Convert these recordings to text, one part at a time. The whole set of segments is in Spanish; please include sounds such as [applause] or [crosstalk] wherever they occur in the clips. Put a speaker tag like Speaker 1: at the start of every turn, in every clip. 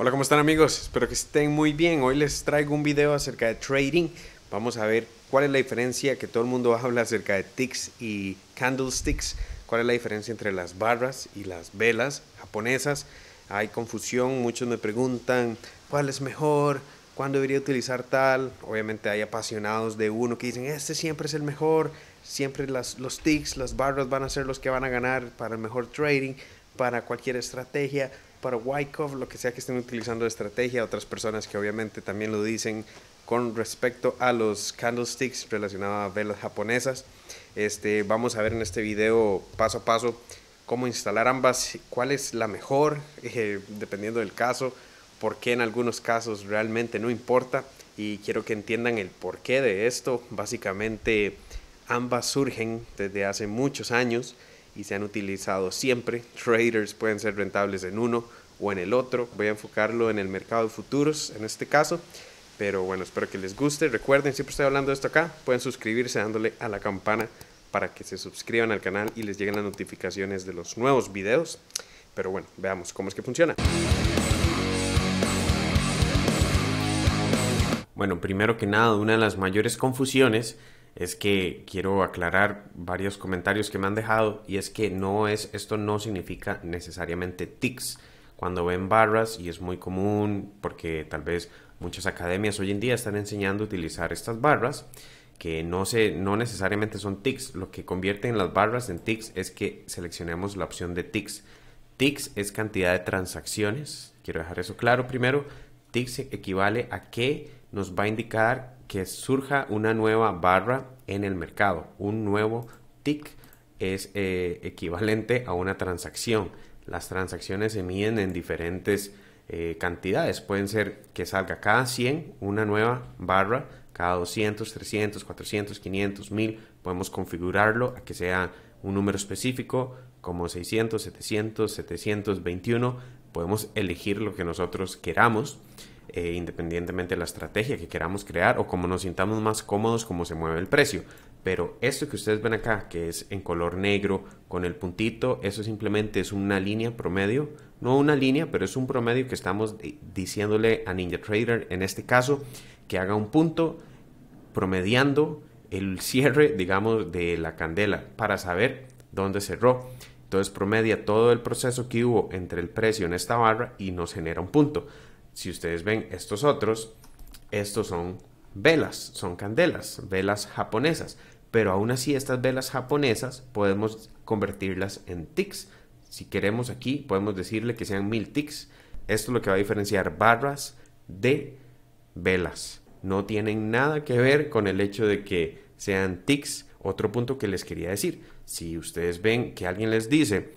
Speaker 1: Hola, ¿cómo están amigos? Espero que estén muy bien. Hoy les traigo un video acerca de trading. Vamos a ver cuál es la diferencia que todo el mundo [laughs] habla acerca de ticks y candlesticks. Cuál es la diferencia entre las barras y las velas japonesas. Hay confusión, muchos me preguntan cuál es mejor, cuándo debería utilizar tal. Obviamente hay apasionados de uno que dicen, este siempre es el mejor, siempre las, los ticks, las barras van a ser los que van a ganar para el mejor trading, para cualquier estrategia para Wyckoff, lo que sea que estén utilizando estrategia, otras personas que obviamente también lo dicen con respecto a los candlesticks relacionados a velas japonesas. Este, vamos a ver en este video paso a paso cómo instalar ambas, cuál es la mejor, [laughs] eh, dependiendo del caso, por qué en algunos casos realmente no importa y quiero que entiendan el porqué de esto. Básicamente ambas surgen desde hace muchos años y se han utilizado siempre. Traders pueden ser rentables en uno o en el otro. Voy a enfocarlo en el mercado de futuros en este caso. Pero bueno, espero que les guste. Recuerden, siempre estoy hablando de esto acá. Pueden suscribirse dándole a la campana para que se suscriban al canal y les lleguen las notificaciones de los nuevos videos. Pero bueno, veamos cómo es que funciona. Bueno, primero que nada, una de las mayores confusiones es que quiero aclarar varios comentarios que me han dejado y es que no es esto no significa necesariamente tics cuando ven barras y es muy común porque tal vez muchas academias hoy en día están enseñando a utilizar estas barras que no, se, no necesariamente son tics. Lo que convierte en las barras en tics es que seleccionemos la opción de tics. Tics es cantidad de transacciones. Quiero dejar eso claro primero. Tics equivale a que nos va a indicar que surja una nueva barra en el mercado. Un nuevo tick es eh, equivalente a una transacción. Las transacciones se miden en diferentes eh, cantidades. Pueden ser que salga cada 100 una nueva barra, cada 200, 300, 400, 500, 1000. Podemos configurarlo a que sea un número específico como 600, 700, 721. Podemos elegir lo que nosotros queramos. Eh, independientemente de la estrategia que queramos crear o como nos sintamos más cómodos como se mueve el precio pero esto que ustedes ven acá, que es en color negro con el puntito, eso simplemente es una línea promedio, no una línea, pero es un promedio que estamos diciéndole a NinjaTrader, en este caso, que haga un punto promediando el cierre, digamos, de la candela para saber dónde cerró. Entonces promedia todo el proceso que hubo entre el precio en esta barra y nos genera un punto. Si ustedes ven estos otros, estos son velas, son candelas, velas japonesas pero aún así estas velas japonesas podemos convertirlas en ticks. Si queremos aquí podemos decirle que sean mil ticks. Esto es lo que va a diferenciar barras de velas. No tienen nada que ver con el hecho de que sean ticks. Otro punto que les quería decir, si ustedes ven que alguien les dice,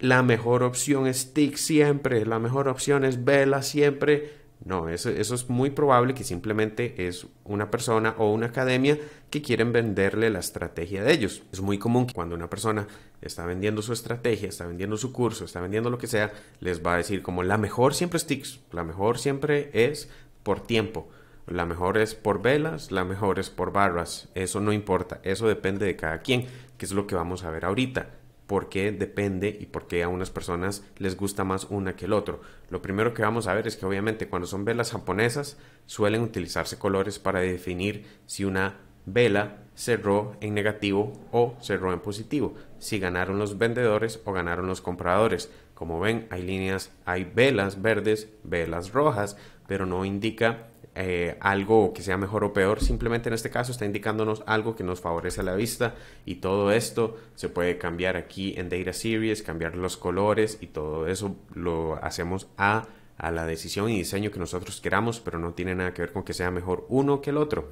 Speaker 1: la mejor opción es tick siempre, la mejor opción es vela siempre, no, eso, es muy probable que simplemente es una persona o una academia que quieren venderle la estrategia de ellos. Es muy común que cuando una persona está vendiendo su estrategia, está vendiendo su curso, está vendiendo lo que sea, les va a decir como la mejor siempre es TICS, la mejor siempre es por tiempo, la mejor es por velas, la mejor es por barras. Eso no importa, eso depende de cada quien, que es lo que vamos a ver ahorita por qué depende y por qué a unas personas les gusta más una que el otro. Lo primero que vamos a ver es que obviamente cuando son velas japonesas suelen utilizarse colores para definir si una vela cerró en negativo o cerró en positivo, si ganaron los vendedores o ganaron los compradores. Como ven, hay líneas, hay velas verdes, velas rojas, pero no indica eh, algo que sea mejor o peor, simplemente en este caso está indicándonos algo que nos favorece a la vista y todo esto se puede cambiar aquí en Data Series, cambiar los colores y todo eso lo hacemos a, la decisión y diseño que nosotros queramos, pero no tiene nada que ver con que sea mejor uno que el otro.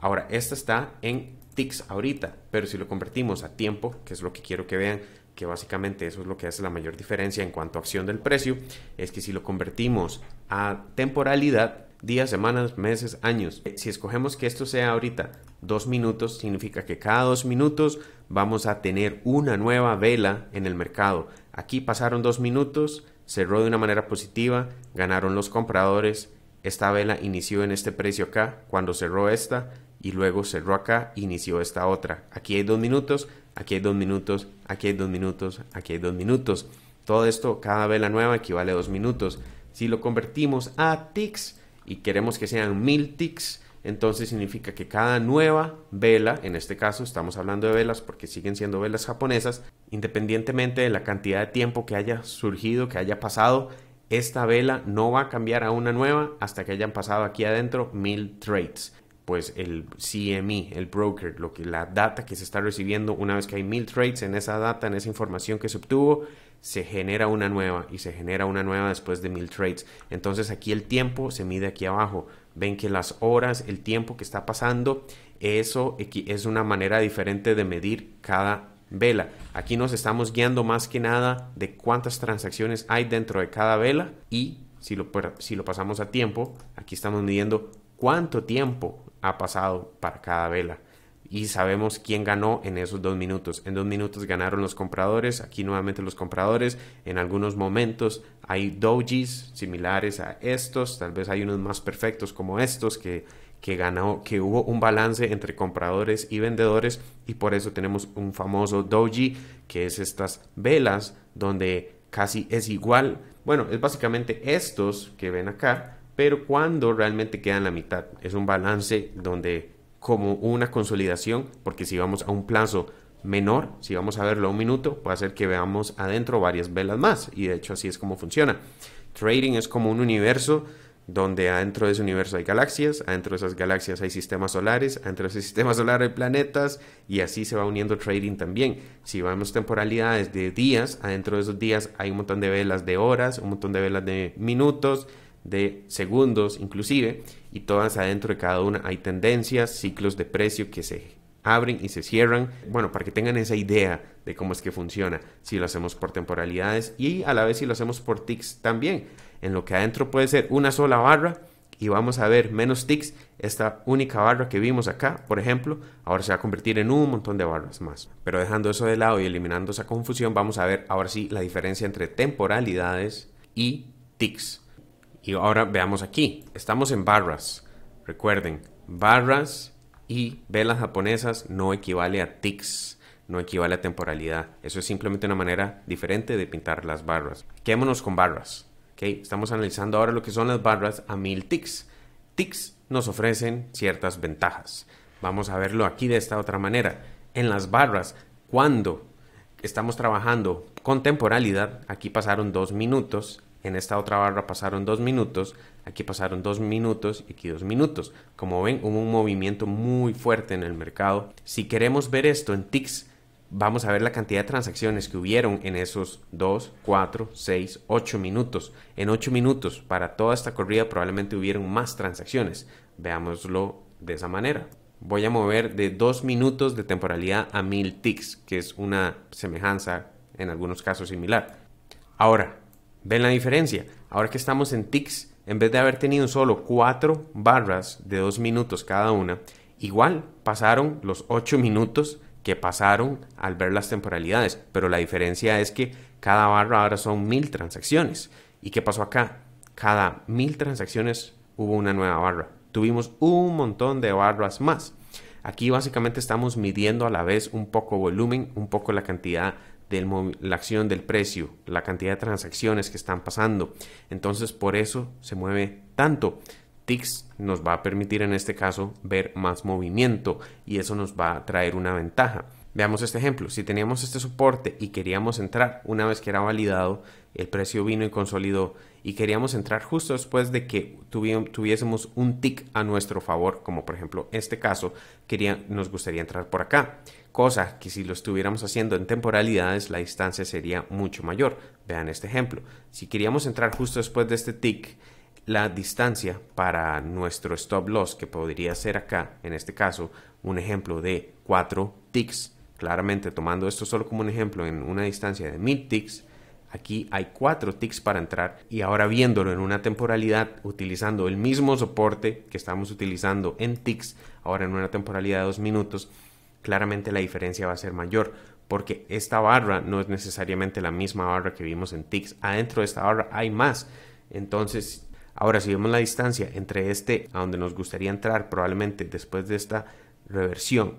Speaker 1: Ahora, esta está en ticks ahorita, pero si lo convertimos a tiempo, que es lo que quiero que vean, que básicamente eso es lo que hace la mayor diferencia en cuanto a acción del precio, es que si lo convertimos a temporalidad, días, semanas, meses, años. Eh, si escogemos que esto sea ahorita dos minutos, significa que cada dos minutos vamos a tener una nueva vela en el mercado. Aquí pasaron dos minutos, cerró de una manera positiva, ganaron los compradores. Esta vela inició en este precio acá, cuando cerró esta, y luego cerró acá, inició esta otra. Aquí hay dos minutos, aquí hay dos minutos, aquí hay dos minutos, aquí hay dos minutos. Todo esto, cada vela nueva equivale a dos minutos. Si lo convertimos a ticks, y queremos que sean mil ticks, entonces significa que cada nueva vela, en este caso estamos hablando de velas porque siguen siendo velas japonesas, independientemente de la cantidad de tiempo que haya surgido, que haya pasado, esta vela no va a cambiar a una nueva hasta que hayan pasado aquí adentro mil trades pues el CME, el broker, lo que, la data que se está recibiendo, una vez que hay mil trades en esa data, en esa información que se obtuvo, se genera una nueva y se genera una nueva después de mil trades. Entonces aquí el tiempo se mide aquí abajo. Ven que las horas, el tiempo que está pasando, eso es una manera diferente de medir cada vela. Aquí nos estamos guiando más que nada de cuántas transacciones hay dentro de cada vela y si lo, si lo pasamos a tiempo, aquí estamos midiendo cuánto tiempo ha pasado para cada vela. Y sabemos quién ganó en esos dos minutos. En dos minutos ganaron los compradores, aquí nuevamente los compradores. En algunos momentos hay dojis similares a estos, tal vez hay unos más perfectos como estos que, que ganó, que hubo un balance entre compradores y vendedores y por eso tenemos un famoso doji que es estas velas donde casi es igual, bueno, es básicamente estos que ven acá pero cuando realmente queda en la mitad. Es un balance donde como una consolidación, porque si vamos a un plazo menor, si vamos a verlo a un minuto, puede ser que veamos adentro varias velas más. Y de hecho así es como funciona. Trading es como un universo donde adentro de ese universo hay galaxias, adentro de esas galaxias hay sistemas solares, adentro de ese [laughs] sistema solar hay planetas y así se va uniendo trading también. Si vamos temporalidades de días, adentro de esos días hay un montón de velas de horas, un montón de velas de minutos, de segundos inclusive, y todas adentro de cada una hay tendencias, ciclos de precio que se abren y se cierran, bueno, para que tengan esa idea de cómo es que funciona, si lo hacemos por temporalidades y a la vez si lo hacemos por ticks también, en lo que adentro puede ser una sola barra y vamos a ver menos ticks, esta única barra que vimos acá, por ejemplo, ahora se va a convertir en un montón de barras más. Pero dejando eso de lado y eliminando esa confusión, vamos a ver ahora sí la diferencia entre temporalidades y ticks. Y ahora veamos aquí, estamos en barras. Recuerden, barras y velas japonesas no equivale a ticks, no equivale a temporalidad. Eso es simplemente una manera diferente de pintar las barras. Quémonos con barras. ¿okay? Estamos analizando ahora lo que son las barras a mil tics. Tics nos ofrecen ciertas ventajas. Vamos a verlo aquí de esta otra manera. En las barras, cuando estamos trabajando con temporalidad, aquí pasaron dos minutos, en esta otra barra pasaron dos minutos, aquí pasaron dos minutos y aquí dos minutos. Como ven, hubo un movimiento muy fuerte en el mercado. Si queremos ver esto en ticks, vamos a ver la cantidad de transacciones que hubieron en esos 2, 4, 6, 8 minutos. En 8 minutos, para toda esta corrida, probablemente hubieron más transacciones. Veámoslo de esa manera. Voy a mover de 2 minutos de temporalidad a 1000 ticks, que es una semejanza, en algunos casos similar. Ahora, ¿Ven la diferencia? Ahora que estamos en tics, en vez de haber tenido solo cuatro barras de dos minutos cada una, igual pasaron los ocho minutos que pasaron al ver las temporalidades, pero la diferencia es que cada barra ahora son mil transacciones. ¿Y qué pasó acá? Cada mil transacciones hubo una nueva barra. Tuvimos un montón de barras más. Aquí básicamente estamos midiendo a la vez un poco volumen, un poco la cantidad la acción del precio, la cantidad de transacciones que están pasando. Entonces por eso se mueve tanto. TIX nos va a permitir en este caso ver más movimiento y eso nos va a traer una ventaja. Veamos este ejemplo. Si teníamos este soporte y queríamos entrar, una vez que era validado, el precio vino y consolidó y queríamos entrar justo después de que tuviésemos un tick a nuestro favor, como por ejemplo este caso, nos gustaría entrar por acá. Cosa que si lo estuviéramos haciendo en temporalidades, la distancia sería mucho mayor. Vean este ejemplo. Si queríamos entrar justo después de este tick, la distancia para nuestro stop loss, que podría ser acá, en este caso, un ejemplo de 4 ticks, Claramente, tomando esto solo como un ejemplo, en una distancia de 1000 ticks, aquí hay 4 ticks para entrar y ahora viéndolo en una temporalidad utilizando el mismo soporte que estamos utilizando en ticks, ahora en una temporalidad de 2 minutos, claramente la diferencia va a ser mayor porque esta barra no es necesariamente la misma barra que vimos en ticks, adentro de esta barra hay más. Entonces, ahora si vemos la distancia entre este a donde nos gustaría entrar probablemente después de esta reversión,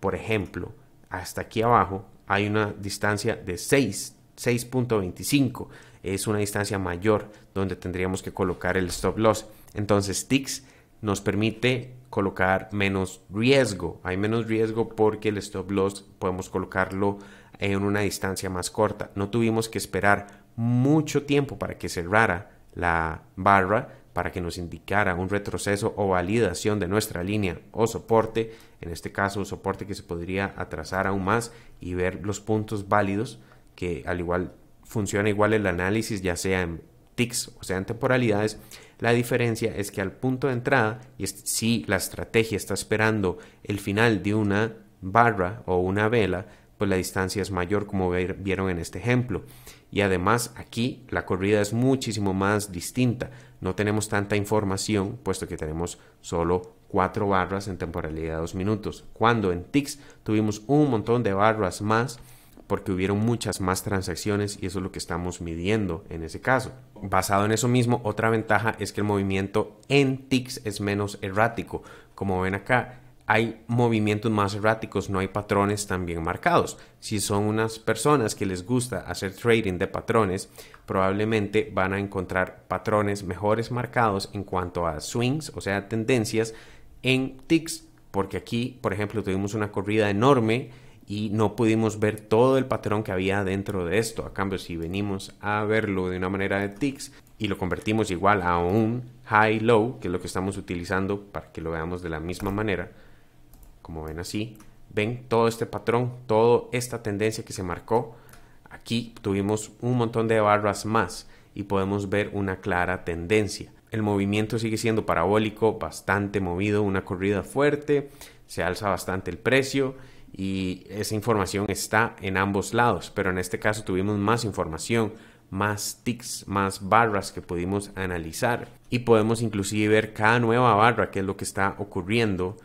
Speaker 1: por ejemplo, hasta aquí abajo hay una distancia de 6, 6.25. Es una distancia mayor donde tendríamos que colocar el stop loss. Entonces ticks nos permite colocar menos riesgo. Hay menos riesgo porque el stop loss podemos colocarlo en una distancia más corta. No tuvimos que esperar mucho tiempo para que cerrara la barra para que nos indicara un retroceso o validación de nuestra línea o soporte, en este caso un soporte que se podría atrasar aún más y ver los puntos válidos que al igual funciona igual el análisis ya sea en ticks o sea en temporalidades, la diferencia es que al punto de entrada y si la estrategia está esperando el final de una barra o una vela, pues la distancia es mayor como vieron en este ejemplo y además aquí la corrida es muchísimo más distinta. No tenemos tanta información, puesto que tenemos solo cuatro barras en temporalidad de dos minutos, cuando en TIX tuvimos un montón de barras más porque hubieron muchas más transacciones y eso es lo que estamos midiendo en ese caso. Basado en eso mismo, otra ventaja es que el movimiento en TIX es menos errático. Como ven acá, hay movimientos más erráticos, no hay patrones tan bien marcados. Si son unas personas que les gusta hacer trading de patrones, probablemente van a encontrar patrones mejores marcados en cuanto a swings, o sea, tendencias en ticks, porque aquí, por ejemplo, tuvimos una corrida enorme y no pudimos ver todo el patrón que había dentro de esto. A cambio, si venimos a verlo de una manera de ticks y lo convertimos igual a un high-low, que es lo que estamos utilizando para que lo veamos de la misma manera, como ven así, ven todo este patrón, toda esta tendencia que se marcó. Aquí tuvimos un montón de barras más y podemos ver una clara tendencia. El movimiento sigue siendo parabólico, bastante movido, una corrida fuerte, se alza bastante el precio y esa información está en ambos lados, pero en este caso tuvimos más información, más ticks, más barras que pudimos analizar y podemos inclusive ver cada nueva barra, que es lo que está ocurriendo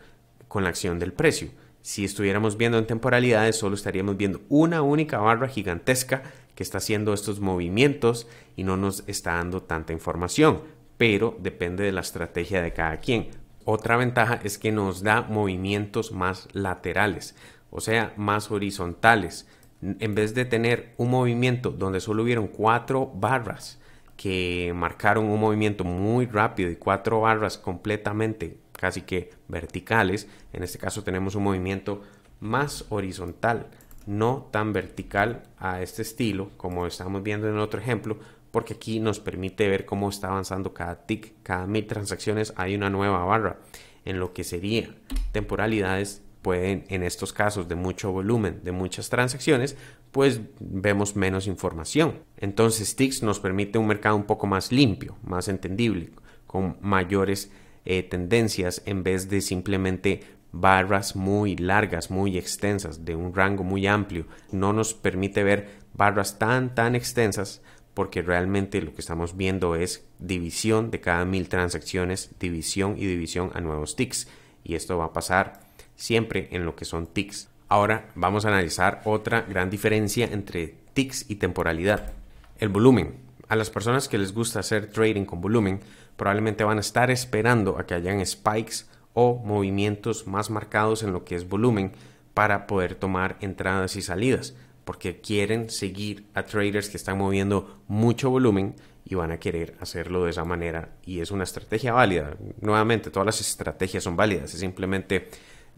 Speaker 1: con la acción del precio. Si estuviéramos viendo en temporalidades, solo estaríamos viendo una única barra gigantesca que está haciendo estos movimientos y no nos está dando tanta información, pero depende de la estrategia de cada quien. Otra ventaja es que nos da movimientos más laterales, o sea, más horizontales. En vez de tener un movimiento donde solo hubieron cuatro barras que marcaron un movimiento muy rápido y cuatro barras completamente casi que verticales. En este caso tenemos un movimiento más horizontal, no tan vertical a este estilo como estamos viendo en otro ejemplo, porque aquí nos permite ver cómo está avanzando cada tick, cada mil transacciones hay una nueva barra. En lo que sería temporalidades, pueden en estos casos de mucho volumen, de muchas transacciones, pues vemos menos información. Entonces, ticks nos permite un mercado un poco más limpio, más entendible, con mayores eh, tendencias en vez de simplemente barras muy largas, muy extensas, de un rango muy amplio. No nos permite ver barras tan, tan extensas porque realmente lo que estamos viendo es división de cada mil transacciones, división y división a nuevos ticks. Y esto va a pasar siempre en lo que son ticks. Ahora vamos a analizar otra gran diferencia entre ticks y temporalidad. El volumen. A las personas que les gusta hacer trading con volumen, probablemente van a estar esperando a que hayan spikes o movimientos más marcados en lo que es volumen para poder tomar entradas y salidas, porque quieren seguir a traders que están moviendo mucho volumen y van a querer hacerlo de esa manera y es una estrategia válida. Nuevamente, todas las estrategias son válidas, es simplemente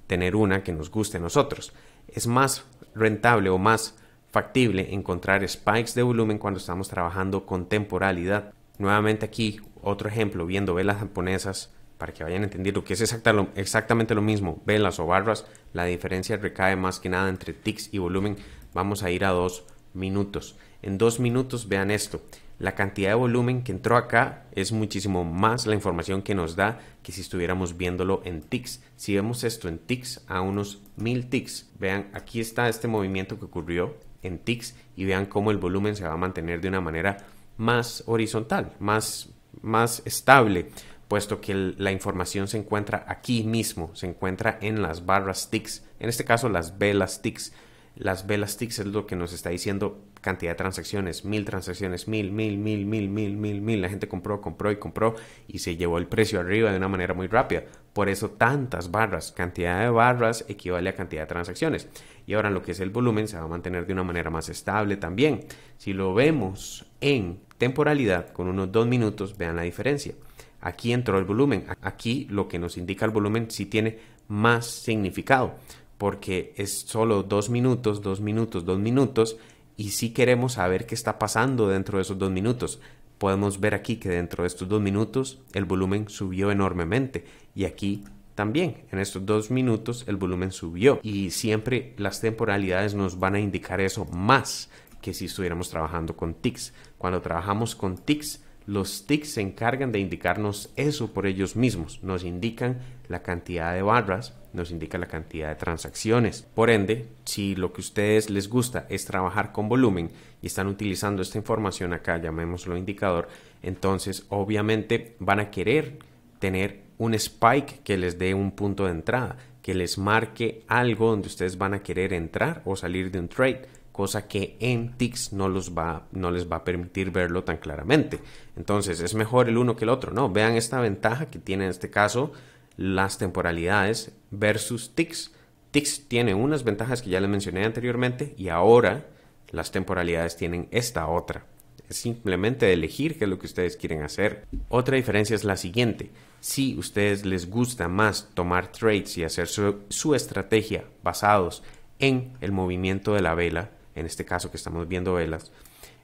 Speaker 1: tener una que nos guste a nosotros. Es más rentable o más factible encontrar spikes de volumen cuando estamos trabajando con temporalidad. Nuevamente aquí otro ejemplo, viendo velas japonesas, para que vayan entendiendo que es exactamente lo mismo, velas o barras, la diferencia recae más que nada entre tics y volumen. Vamos a ir a dos minutos. En dos minutos vean esto. La cantidad de volumen que entró acá es muchísimo más la información que nos da que si estuviéramos viéndolo en tics. Si vemos esto en tics a unos mil tics, vean aquí está este movimiento que ocurrió en tics y vean cómo el volumen se va a mantener de una manera más horizontal, más más estable, puesto que la información se encuentra aquí mismo, se encuentra en las barras tics en este caso las velas tics Las velas tics es lo que nos está diciendo cantidad de transacciones, mil transacciones, mil, mil, mil, mil, mil, mil, mil. La gente compró, compró y compró y se llevó el precio arriba de una manera muy rápida. Por eso tantas barras, cantidad de barras equivale a cantidad de transacciones. Y ahora lo que es el volumen se va a mantener de una manera más estable también. Si lo vemos en temporalidad, con unos dos minutos, vean la diferencia. Aquí entró el volumen. Aquí lo que nos indica el volumen si tiene más significado, porque es solo dos minutos, dos minutos, dos minutos, y si queremos saber qué está pasando dentro de esos dos minutos. Podemos ver aquí que dentro de estos dos minutos el volumen subió enormemente y aquí también en estos dos minutos el volumen subió y siempre las temporalidades nos van a indicar eso más que si estuviéramos trabajando con tics. Cuando trabajamos con tics, los tics se encargan de indicarnos eso por ellos mismos. Nos indican la cantidad de barras, nos indica la cantidad de transacciones. Por ende, si lo que a ustedes les gusta es trabajar con volumen y están utilizando esta información acá, llamémoslo indicador, entonces obviamente van a querer tener un spike que les dé un punto de entrada, que les marque algo donde ustedes van a querer entrar o salir de un trade cosa que en TICS no, los va, no les va a permitir verlo tan claramente. Entonces, ¿es mejor el uno que el otro? No, vean esta ventaja que tiene en este caso las temporalidades versus TICS. TICS tiene unas ventajas que ya les mencioné anteriormente y ahora las temporalidades tienen esta otra. Es simplemente elegir qué es lo que ustedes quieren hacer. Otra diferencia es la siguiente. Si ustedes les gusta más tomar trades y hacer su estrategia basados en el movimiento de la vela, en este caso que estamos viendo velas,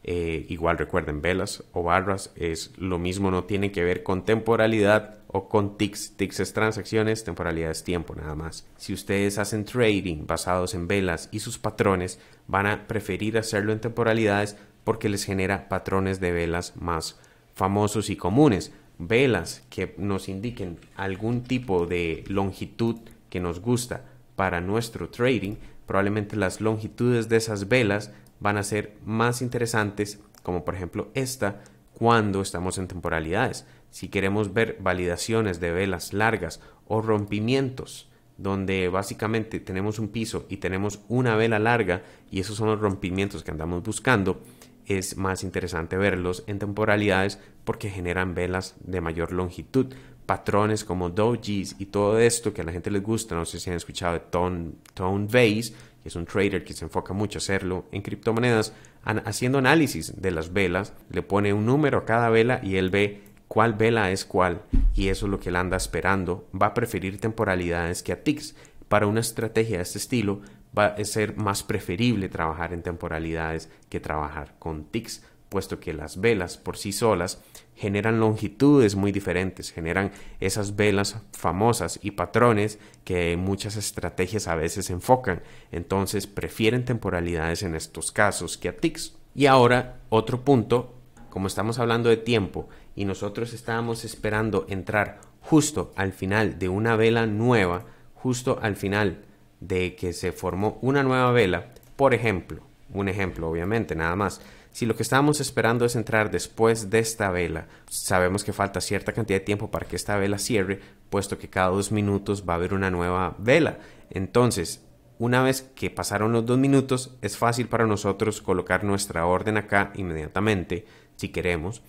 Speaker 1: eh, igual recuerden, velas o barras es lo mismo, no tiene que ver con temporalidad o con ticks. tics es transacciones, temporalidad es tiempo nada más. Si ustedes hacen trading basados en velas y sus patrones, van a preferir hacerlo en temporalidades porque les genera patrones de velas más famosos y comunes. Velas que nos indiquen algún tipo de longitud que nos gusta para nuestro trading probablemente las longitudes de esas velas van a ser más interesantes, como por ejemplo esta, cuando estamos en temporalidades. Si queremos ver validaciones de velas largas o rompimientos, donde básicamente tenemos un piso y tenemos una vela larga y esos son los rompimientos que andamos buscando, es más interesante verlos en temporalidades porque generan velas de mayor longitud patrones como dojis y todo esto que a la gente les gusta, no sé si han escuchado de Tone, Tone Vase, que es un trader que se enfoca mucho a hacerlo en criptomonedas, haciendo análisis de las velas, le pone un número a cada vela y él ve cuál vela es cuál y eso es lo que él anda esperando, va a preferir temporalidades que a ticks. Para una estrategia de este estilo va a ser más preferible trabajar en temporalidades que trabajar con ticks puesto que las velas por sí solas generan longitudes muy diferentes, generan esas velas famosas y patrones que muchas estrategias a veces enfocan, entonces prefieren temporalidades en estos casos que a tics. Y ahora, otro punto, como estamos hablando de tiempo y nosotros estábamos esperando entrar justo al final de una vela nueva, justo al final de que se formó una nueva vela, por ejemplo, un ejemplo obviamente, nada más, si lo que estábamos esperando es entrar después de esta vela, sabemos que falta cierta cantidad de tiempo para que esta vela cierre, puesto que cada dos minutos va a haber una nueva vela. Entonces, una vez que pasaron los dos minutos, es fácil para nosotros colocar nuestra orden acá inmediatamente, si queremos,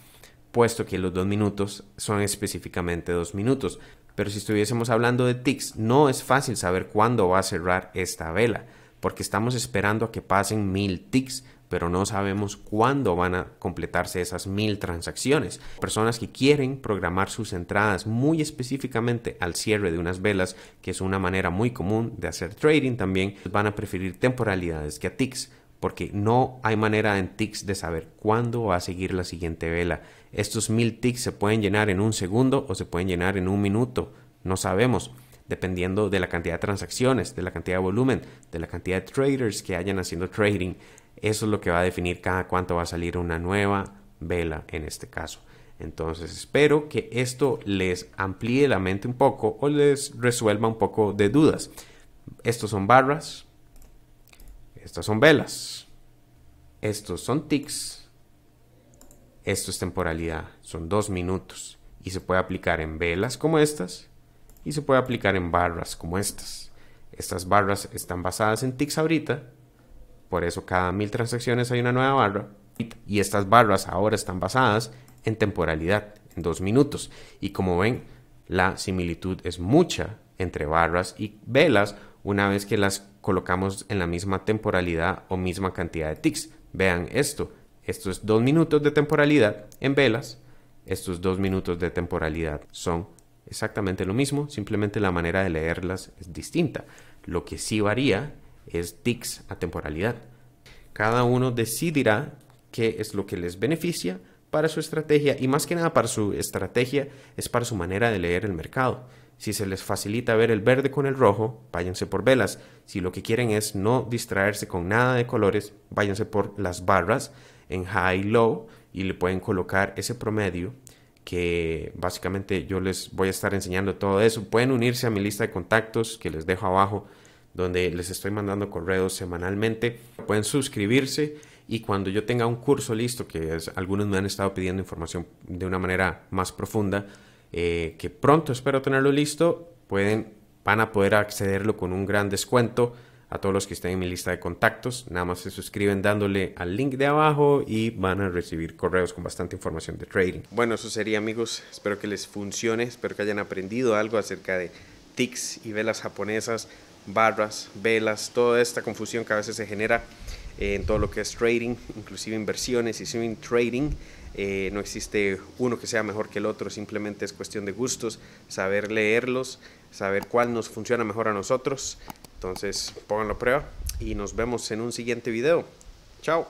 Speaker 1: puesto que los dos minutos son específicamente dos minutos. Pero si estuviésemos hablando de ticks, no es fácil saber cuándo va a cerrar esta vela, porque estamos esperando a que pasen mil ticks pero no sabemos cuándo van a completarse esas mil transacciones. Personas que quieren programar sus entradas muy específicamente al cierre de unas velas, que es una manera muy común de hacer trading también, van a preferir temporalidades que a ticks porque no hay manera en ticks de saber cuándo va a seguir la siguiente vela. Estos mil ticks se pueden llenar en un segundo o se pueden llenar en un minuto, no sabemos, dependiendo de la cantidad de transacciones, de la cantidad de volumen, de la cantidad de traders que hayan haciendo trading. Eso es lo que va a definir cada cuánto va a salir una nueva vela en este caso. Entonces espero que esto les amplíe la mente un poco o les resuelva un poco de dudas. Estos son barras, estas son velas, estos son ticks, esto es temporalidad, son dos minutos y se puede aplicar en velas como estas y se puede aplicar en barras como estas. Estas barras están basadas en ticks ahorita por eso cada mil transacciones hay una nueva barra y estas barras ahora están basadas en temporalidad, en dos minutos. Y como ven, la similitud es mucha entre barras y velas una vez que las colocamos en la misma temporalidad o misma cantidad de ticks. Vean esto, Estos dos minutos de temporalidad en velas, estos dos minutos de temporalidad son exactamente lo mismo, simplemente la manera de leerlas es distinta. Lo que sí varía es tics a temporalidad. Cada uno decidirá qué es lo que les beneficia para su estrategia y más que nada para su estrategia es para su manera de leer el mercado. Si se les facilita ver el verde con el rojo, váyanse por velas. Si lo que quieren es no distraerse con nada de colores, váyanse por las barras en high low y le pueden colocar ese promedio que básicamente yo les voy a estar enseñando todo eso. Pueden unirse a mi lista de contactos que les dejo abajo donde les estoy mandando correos semanalmente. Pueden suscribirse y cuando yo tenga un curso listo, que algunos me han estado pidiendo información de una manera más profunda, eh, que pronto espero tenerlo listo, pueden, van a poder accederlo con un gran descuento a todos los que estén en mi lista de contactos. Nada más se suscriben dándole al link de abajo y van a recibir correos con bastante información de trading. Bueno, eso sería amigos. Espero que les funcione. Espero que hayan aprendido algo acerca de tics y velas japonesas barras, velas, toda esta confusión que a veces se genera eh, en todo lo que es trading, inclusive inversiones y swing trading. Eh, no existe uno que sea mejor que el otro, simplemente es cuestión de gustos, saber leerlos, saber cuál nos funciona mejor a nosotros. Entonces, pónganlo a prueba y nos vemos en un siguiente video. Chao.